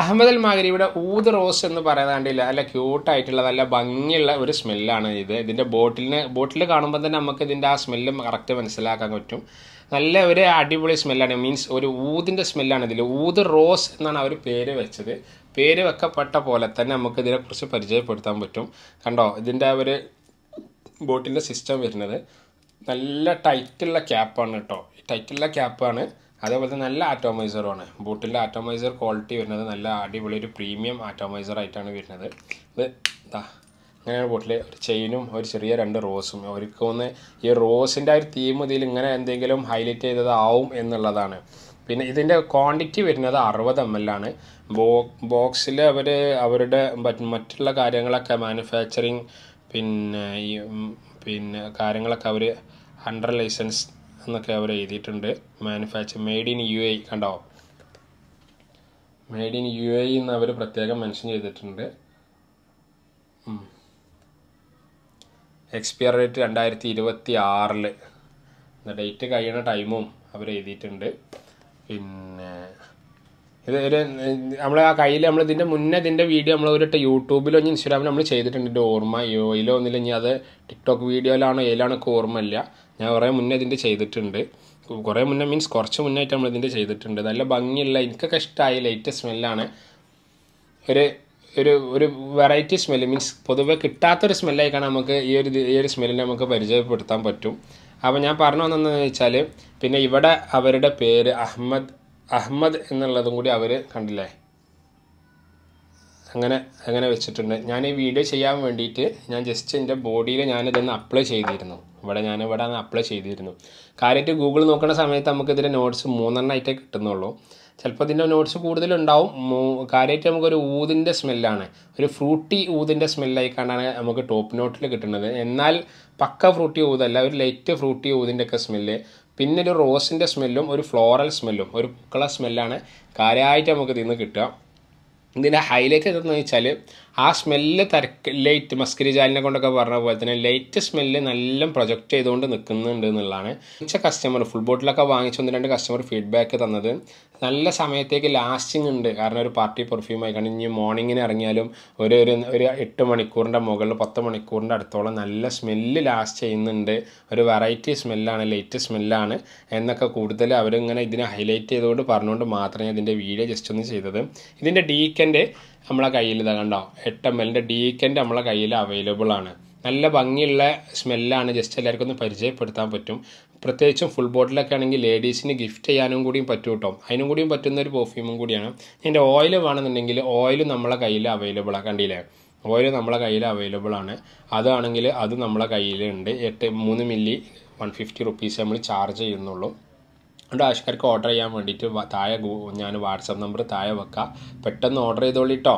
അഹമ്മദ് അൽ മാഗരിയുടെ ഊത് rose എന്ന് പറയുന്നത് കണ്ടില്ല നല്ല ക്യൂട്ടായിട്ടുള്ള നല്ല ഭംഗിയുള്ള ഒരു സ്മെല്ലാണ് ഇത് ഇതിൻ്റെ ബോട്ടിലിന് ബോട്ടിൽ കാണുമ്പോൾ തന്നെ നമുക്ക് ഇതിൻ്റെ ആ സ്മെല്ല് കറക്റ്റ് മനസ്സിലാക്കാൻ പറ്റും നല്ല ഒരു അടിപൊളി സ്മെല്ലാണ് മീൻസ് ഒരു ഊതിൻ്റെ സ്മെല്ലാണ് ഇതിൽ ഊത് റോസ് എന്നാണ് അവർ പേര് വെച്ചത് പേര് വെക്കപ്പെട്ട പോലെ തന്നെ നമുക്ക് ഇതിനെക്കുറിച്ച് പരിചയപ്പെടുത്താൻ പറ്റും കണ്ടോ ഇതിൻ്റെ ഒരു ബോട്ടിൻ്റെ സിസ്റ്റം വരുന്നത് നല്ല ടൈറ്റുള്ള ക്യാപ്പാണ് കേട്ടോ ടൈറ്റുള്ള ക്യാപ്പാണ് അതേപോലെ തന്നെ നല്ല ആറ്റോമൈസറുമാണ് ബൂട്ടിൻ്റെ ആറ്റോമൈസർ ക്വാളിറ്റി വരുന്നത് നല്ല അടിപൊളി ഒരു പ്രീമിയം ആറ്റോമൈസർ ആയിട്ടാണ് വരുന്നത് ഇത് ഇതാ അങ്ങനെയാണ് ബോട്ടിൽ ഒരു ചെയിനും ഒരു ചെറിയ രണ്ട് റോസും അവർക്ക് ഒന്ന് ഈ റോസിൻ്റെ ആ ഒരു തീം ഇതിൽ ഇങ്ങനെ എന്തെങ്കിലും ഹൈലൈറ്റ് ചെയ്തതാവും എന്നുള്ളതാണ് പിന്നെ ഇതിൻ്റെ ക്വാണ്ടിറ്റി വരുന്നത് അറുപത് എം എൽ ആണ് ബോ ബോക്സിൽ അവർ അവരുടെ മറ്റുള്ള കാര്യങ്ങളൊക്കെ മാനുഫാക്ചറിങ് പിന്നെ ഈ പിന്നെ കാര്യങ്ങളൊക്കെ അവർ അണ്ടർ ലൈസൻസ് എന്നൊക്കെ അവർ എഴുതിയിട്ടുണ്ട് manufacture made in U A കണ്ടോ മെയ്ഡ് ഇൻ യു എ എന്ന് അവർ പ്രത്യേകം മെൻഷൻ ചെയ്തിട്ടുണ്ട് എക്സ്പയർ ഡേറ്റ് രണ്ടായിരത്തി ഇരുപത്തി ആറിൽ ഡേറ്റ് കഴിയുന്ന ടൈമും അവർ എഴുതിയിട്ടുണ്ട് പിന്നെ ഇത് ഒരു നമ്മൾ ആ കയ്യിൽ നമ്മൾ ഇതിൻ്റെ മുന്നേ ഇതിൻ്റെ വീഡിയോ നമ്മൾ ഒരു യൂട്യൂബിലോ ഇനി ഇൻസ്റ്റാഗ്രാമിലോ നമ്മൾ ചെയ്തിട്ടുണ്ട് ഓർമ്മ യോയിലോ ഒന്നില്ല ഇനി അത് ടിക്ടോക്ക് വീഡിയോയിലാണോ ഏലാണോ ഒക്കെ ഓർമ്മയില്ല ഞാൻ കുറേ മുന്നേ ഇതിൻ്റെ ചെയ്തിട്ടുണ്ട് കുറേ മുന്നേ മീൻസ് കുറച്ച് മുന്നായിട്ട് നമ്മൾ ഇതിൻ്റെ ചെയ്തിട്ടുണ്ട് നല്ല ഭംഗിയുള്ള എനിക്കൊക്കെ ഇഷ്ടമായ ലൈറ്റ് സ്മെല്ലാണ് ഒരു ഒരു ഒരു വെറൈറ്റി സ്മെല്ല് മീൻസ് പൊതുവെ കിട്ടാത്തൊരു സ്മെല്ലായിക്കാണ് നമുക്ക് ഈ ഒരു ഈ ഒരു സ്മെല്ലിനെ നമുക്ക് പരിചയപ്പെടുത്താൻ പറ്റും അപ്പോൾ ഞാൻ പറഞ്ഞു വന്നതെന്ന് വെച്ചാൽ പിന്നെ ഇവിടെ അവരുടെ പേര് അഹമ്മദ് അഹമ്മദ് എന്നുള്ളതും കൂടി അവർ കണ്ടില്ലേ അങ്ങനെ അങ്ങനെ വെച്ചിട്ടുണ്ട് ഞാൻ ഈ വീഡിയോ ചെയ്യാൻ വേണ്ടിയിട്ട് ഞാൻ ജസ്റ്റ് എൻ്റെ ബോഡിയിൽ ഞാനിതൊന്ന് അപ്ലൈ ചെയ്തിരുന്നു ഇവിടെ ഞാൻ ഇവിടെ അപ്ലൈ ചെയ്തിരുന്നു കാര്യമായിട്ട് ഗൂഗിൾ നോക്കുന്ന സമയത്ത് നമുക്കിതിൻ്റെ നോട്ട്സ് മൂന്നെണ്ണമായിട്ടേ കിട്ടുന്നുള്ളൂ ചിലപ്പോൾ ഇതിൻ്റെ നോട്ട്സ് കൂടുതലുണ്ടാവും കാര്യമായിട്ട് നമുക്കൊരു ഊതിൻ്റെ സ്മെല്ലാണ് ഒരു ഫ്രൂട്ടി ഊതിൻ്റെ സ്മെല്ലായി കണ്ടാണ് നമുക്ക് ടോപ്പ് നോട്ടിൽ കിട്ടുന്നത് എന്നാൽ പക്ക ഫ്രൂട്ടി ഊതല്ല ഒരു ലൈറ്റ് ഫ്രൂട്ടി ഊതിൻ്റെ ഒക്കെ സ്മെല്ല് പിന്നെ ഒരു റോസിൻ്റെ സ്മെല്ലും ഒരു ഫ്ലോറൽ സ്മെല്ലും ഒരു പൂക്കള സ്മെല്ലാണ് കാര്യമായിട്ട് നമുക്ക് ഇതിൽ നിന്ന് കിട്ടുക ഇതിൻ്റെ ഹൈലൈറ്റ് എന്താണെന്ന് വെച്ചാൽ ആ സ്മെല്ല് തരക്ക് ലൈറ്റ് മസ്കരി ജാലിനെ കൊണ്ടൊക്കെ പറഞ്ഞ പോലെ തന്നെ ലൈറ്റ് സ്മെല്ല് നല്ല പ്രൊജക്റ്റ് ചെയ്തുകൊണ്ട് നിൽക്കുന്നുണ്ട് എന്നുള്ളതാണ് മിച്ച കസ്റ്റമർ ഫുൾ ബോട്ടിലൊക്കെ വാങ്ങിച്ചു ഒന്ന് രണ്ട് കസ്റ്റമർ ഫീഡ്ബാക്ക് തന്നത് നല്ല സമയത്തേക്ക് ലാസ്റ്റിംഗ് ഉണ്ട് കാരണം ഒരു പാർട്ടി പെർഫ്യൂം ആയിക്കാണ്ട് ഇനി മോർണിംഗിന് ഇറങ്ങിയാലും ഒരു ഒരു ഒരു എട്ട് മണിക്കൂറിൻ്റെ മുകളിൽ പത്ത് മണിക്കൂറിൻ്റെ അടുത്തോളം നല്ല സ്മെല്ല് ലാസ്റ്റ് ചെയ്യുന്നുണ്ട് ഒരു വെറൈറ്റി സ്മെല്ലാണ് ലൈറ്റ് സ്മെല്ലാണ് എന്നൊക്കെ കൂടുതൽ അവരിങ്ങനെ ഇതിനെ ഹൈലൈറ്റ് ചെയ്തുകൊണ്ട് പറഞ്ഞുകൊണ്ട് മാത്രമേ ഇതിൻ്റെ വീഡിയോ ജസ്റ്റ് ഒന്ന് ചെയ്തത് ഇതിൻ്റെ ഡീക്കൻ്റെ നമ്മളെ കയ്യിൽ ഇതാ കണ്ടോ എട്ട് എം എല്ലിൻ്റെ ഡീക്കൻ്റെ നമ്മളെ കയ്യിൽ അവൈലബിൾ ആണ് നല്ല ഭംഗിയുള്ള സ്മെല്ലാണ് ജസ്റ്റ് എല്ലാവർക്കും ഒന്ന് പരിചയപ്പെടുത്താൻ പറ്റും പ്രത്യേകിച്ചും ഫുൾ ബോട്ടിലൊക്കെ ആണെങ്കിൽ ലേഡീസിന് ഗിഫ്റ്റ് ചെയ്യാനും കൂടിയും പറ്റും കേട്ടോ അതിനും കൂടിയും പറ്റുന്ന ഒരു പെർഫ്യൂമും കൂടിയാണ് ഇതിൻ്റെ ഓയിൽ വേണമെന്നുണ്ടെങ്കിൽ ഓയിൽ നമ്മളെ കയ്യിൽ അവൈലബിൾ ആണ് കണ്ടില്ലേ ഓയിൽ നമ്മളെ കയ്യിൽ അവൈലബിൾ ആണ് അതാണെങ്കിൽ അത് നമ്മളെ കയ്യിലുണ്ട് എട്ട് മൂന്ന് മില്ലി വൺ ഫിഫ്റ്റി റുപ്പീസ് നമ്മൾ ചാർജ് ചെയ്യുന്നുള്ളൂ അതുകൊണ്ട് ആവശ്യക്കാർക്ക് ഓർഡർ ചെയ്യാൻ വേണ്ടിയിട്ട് താഴെ ഞാൻ വാട്സപ്പ് നമ്പർ താഴെ വെക്കാം പെട്ടെന്ന് ഓർഡർ ചെയ്തോളിട്ടോ